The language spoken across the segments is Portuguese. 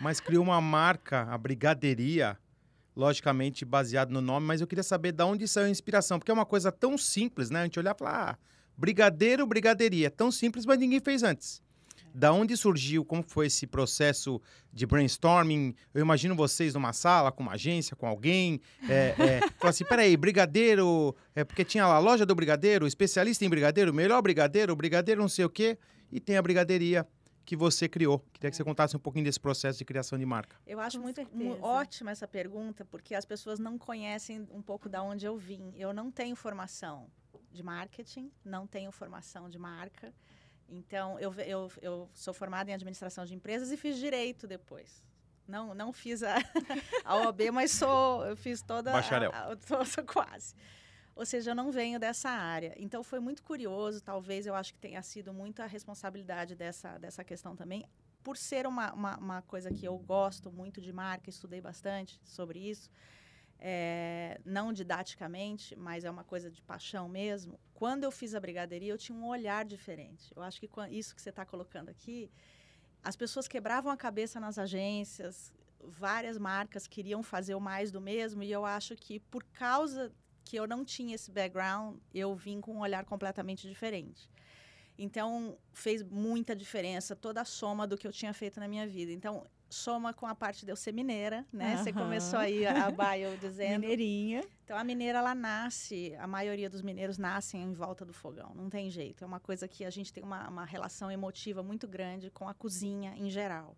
mas criou uma marca, a Brigaderia, logicamente baseado no nome, mas eu queria saber de onde saiu a inspiração, porque é uma coisa tão simples, né? A gente olhar e falar, ah, brigadeiro, brigadeiria, é tão simples, mas ninguém fez antes. Da onde surgiu, como foi esse processo de brainstorming? Eu imagino vocês numa sala, com uma agência, com alguém. É, é, falar assim, peraí, brigadeiro... É porque tinha lá a loja do brigadeiro, especialista em brigadeiro, melhor brigadeiro, brigadeiro não sei o quê. E tem a brigadeiria que você criou. Queria que você é. contasse um pouquinho desse processo de criação de marca. Eu acho muito ótima essa pergunta, porque as pessoas não conhecem um pouco da onde eu vim. Eu não tenho formação de marketing, não tenho formação de marca. Então, eu, eu, eu sou formada em administração de empresas e fiz direito depois. Não, não fiz a, a OAB, mas sou, eu fiz toda. Bacharel. A, a, sou, sou quase. Ou seja, eu não venho dessa área. Então foi muito curioso, talvez eu acho que tenha sido muita responsabilidade dessa, dessa questão também, por ser uma, uma, uma coisa que eu gosto muito de marca, estudei bastante sobre isso. É, não didaticamente, mas é uma coisa de paixão mesmo. Quando eu fiz a brigaderia, eu tinha um olhar diferente. Eu acho que isso que você está colocando aqui, as pessoas quebravam a cabeça nas agências, várias marcas queriam fazer o mais do mesmo, e eu acho que por causa que eu não tinha esse background, eu vim com um olhar completamente diferente. Então, fez muita diferença toda a soma do que eu tinha feito na minha vida. Então, soma com a parte de eu ser mineira, né? Uhum. Você começou aí a, a bio dizendo. Mineirinha. Então, a mineira, ela nasce, a maioria dos mineiros nascem em volta do fogão, não tem jeito. É uma coisa que a gente tem uma, uma relação emotiva muito grande com a cozinha em geral.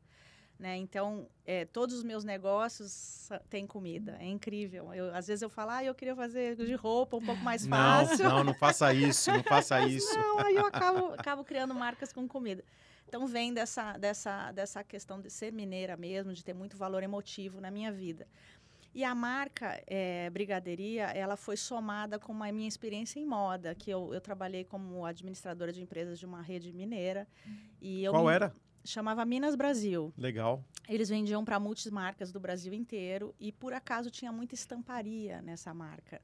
Né? Então, é, todos os meus negócios têm comida. É incrível. Eu, às vezes eu falo, ah, eu queria fazer de roupa um pouco mais fácil. Não, não, não faça isso, não faça isso. não, aí eu acabo, acabo criando marcas com comida. Então, vem dessa, dessa, dessa questão de ser mineira mesmo, de ter muito valor emotivo na minha vida. E a marca é, Brigadeiria, ela foi somada com a minha experiência em moda, que eu, eu trabalhei como administradora de empresas de uma rede mineira. Hum. E Qual me... era? chamava Minas Brasil. Legal. Eles vendiam para multimarcas do Brasil inteiro e por acaso tinha muita estamparia nessa marca.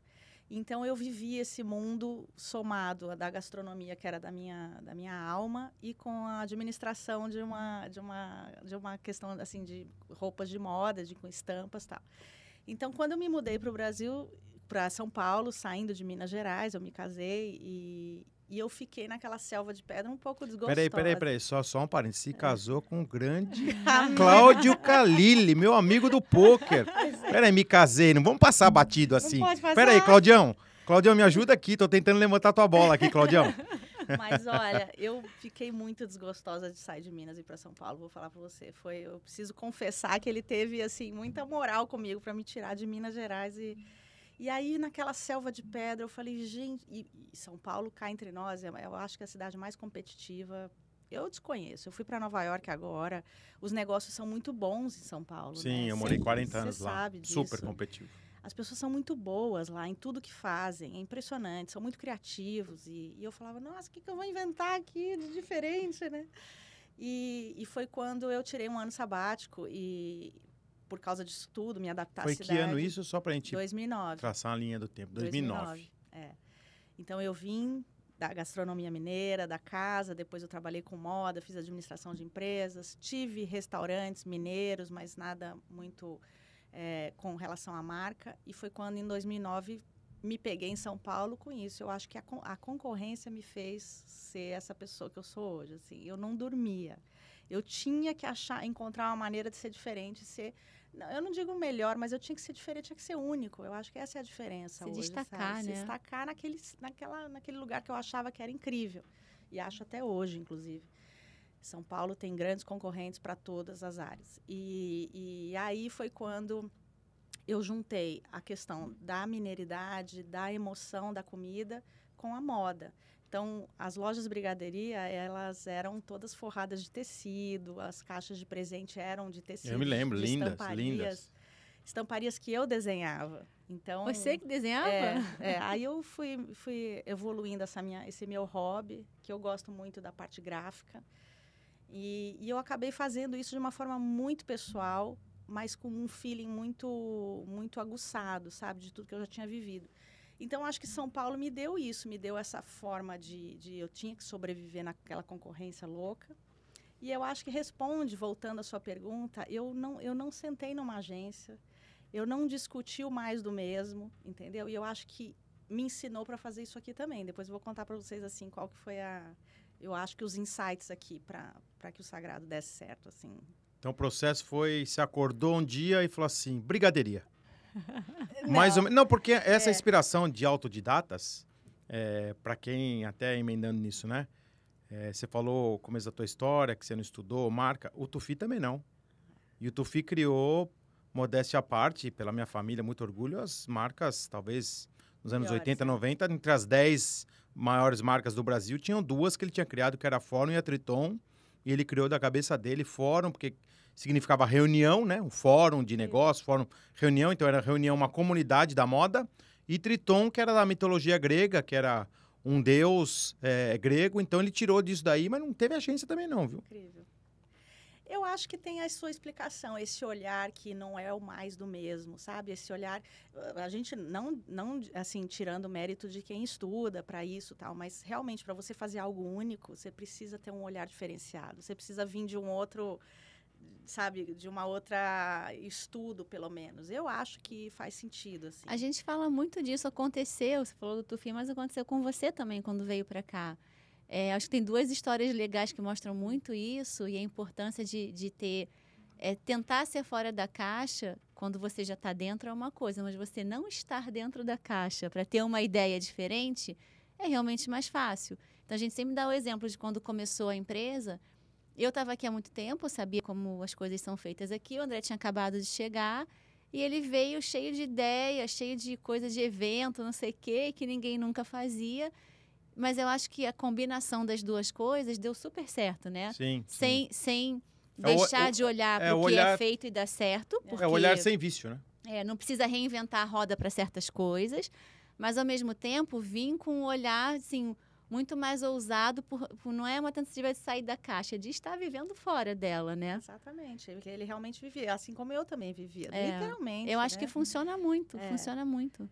Então eu vivi esse mundo somado da gastronomia que era da minha da minha alma e com a administração de uma de uma de uma questão assim de roupas de moda, de com estampas, tal. Então quando eu me mudei para o Brasil, para São Paulo, saindo de Minas Gerais, eu me casei e, e eu fiquei naquela selva de pedra um pouco desgostosa. Peraí, peraí, peraí. Só, só um parênteses. Se é. casou com o grande Cláudio Calilli, meu amigo do pôquer. É. Peraí, me casei. Não vamos passar batido assim. Não pode passar. Peraí, Claudião. Claudião, me ajuda aqui. Tô tentando levantar tua bola aqui, Claudião. Mas olha, eu fiquei muito desgostosa de sair de Minas e para São Paulo, vou falar para você. Foi, eu preciso confessar que ele teve assim muita moral comigo para me tirar de Minas Gerais e e aí, naquela selva de pedra, eu falei, gente. E, e São Paulo, cá entre nós, é, eu, acho que é a cidade mais competitiva eu desconheço. Eu fui para Nova York agora. Os negócios são muito bons em São Paulo. Sim, né? eu morei 40 anos lá. Sabe disso. Super competitivo. As pessoas são muito boas lá em tudo que fazem, é impressionante, são muito criativos. E, e eu falava, nossa, o que, que eu vou inventar aqui de diferente, né? E, e foi quando eu tirei um ano sabático e por causa disso tudo, me adaptar Foi à cidade. Foi que ano isso, só para a gente 2009. traçar a linha do tempo? 2009. 2009 é. Então, eu vim da gastronomia mineira, da casa, depois eu trabalhei com moda, fiz administração de empresas, tive restaurantes mineiros, mas nada muito é, com relação à marca. E foi quando, em 2009, me peguei em São Paulo com isso. Eu acho que a, a, concorrência me fez ser essa pessoa que eu sou hoje. Assim, eu não dormia. Eu tinha que achar, encontrar uma maneira de ser diferente, ser não, eu não digo melhor, mas eu tinha que ser diferente, tinha que ser único. Eu acho que essa é a diferença. Se hoje, destacar, sabe? né? Se destacar naquele, naquela, naquele lugar que eu achava que era incrível. E acho até hoje, inclusive. São Paulo tem grandes concorrentes para todas as áreas. E, e aí foi quando eu juntei a questão da mineridade, da emoção da comida com a moda. Então, as lojas brigadeiria, elas eram todas forradas de tecido, as caixas de presente eram de tecido. Eu me lembro, lindas, estamparias, lindas. Estamparias que eu desenhava. Então, Você que desenhava? É, é, aí eu fui, fui evoluindo essa minha, esse meu hobby, que eu gosto muito da parte gráfica. E, e eu acabei fazendo isso de uma forma muito pessoal, mas com um feeling muito, muito aguçado, sabe, de tudo que eu já tinha vivido. Então, acho que São Paulo me deu isso, me deu essa forma de, de eu tinha que sobreviver naquela concorrência louca. E eu acho que responde, voltando à sua pergunta, eu não, eu não sentei numa agência, eu não discuti o mais do mesmo, entendeu? E eu acho que me ensinou para fazer isso aqui também. Depois eu vou contar para vocês assim qual que foi a eu acho que os insights aqui para que o sagrado desse certo assim então o processo foi, se acordou um dia e falou assim, brigadeiria. Não. Mais ou menos. Não, porque é. essa é. inspiração de autodidatas, é, para quem até emendando nisso, né? É, você falou começo da tua história, que você não estudou marca. O Tufi também não. E o Tufi criou, modéstia à parte, pela minha família, muito orgulho, as marcas, talvez nos anos Piores, 80, né? 90, entre as 10 maiores marcas do Brasil, tinham duas que ele tinha criado, que era a Fórum e a Triton e ele criou da cabeça dele fórum, porque significava reunião, né? Um fórum de negócio, fórum, reunião. Então era reunião, uma comunidade da moda. E Triton, que era da mitologia grega, que era um deus é, grego. Então ele tirou disso daí, mas não teve agência também não, viu? Incrível. Eu acho que tem a sua explicação, esse olhar que não é o mais do mesmo, sabe? Esse olhar, ah, a gente não, não assim, tirando o mérito de quem estuda para isso tal, mas realmente, para você fazer algo único, você precisa ter um olhar diferenciado, você precisa vir de um outro sabe, de uma outra estudo, pelo menos. Eu acho que faz sentido, assim. A gente fala muito disso, aconteceu, você falou do Tufi, mas aconteceu com você também quando veio para cá. É, acho que tem duas histórias legais que mostram muito isso e a importância de, de ter. É, tentar ser fora da caixa quando você já está dentro é uma coisa, mas você não estar dentro da caixa para ter uma ideia diferente é realmente mais fácil. Então a gente sempre dá o exemplo de quando começou a empresa. Eu estava aqui há muito tempo, sabia como as coisas são feitas aqui. O André tinha acabado de chegar e ele veio cheio de ideias, cheio de coisa de evento, não sei o quê, que ninguém nunca fazia. Mas eu acho que a combinação das duas coisas deu super certo, né? Sim. Sem, sim. sem deixar é o, de olhar é, para o que é olhar, é feito e dá certo. É, é porque, é olhar sem vício, né? É, não precisa reinventar a roda para certas coisas, mas ao mesmo tempo vim com um olhar assim muito mais ousado, por, por, não é uma tentativa de sair da caixa, de estar vivendo fora dela, né? Exatamente, porque ele realmente vivia, assim como eu também vivia, é, literalmente. Eu acho né? que funciona muito, é. funciona muito.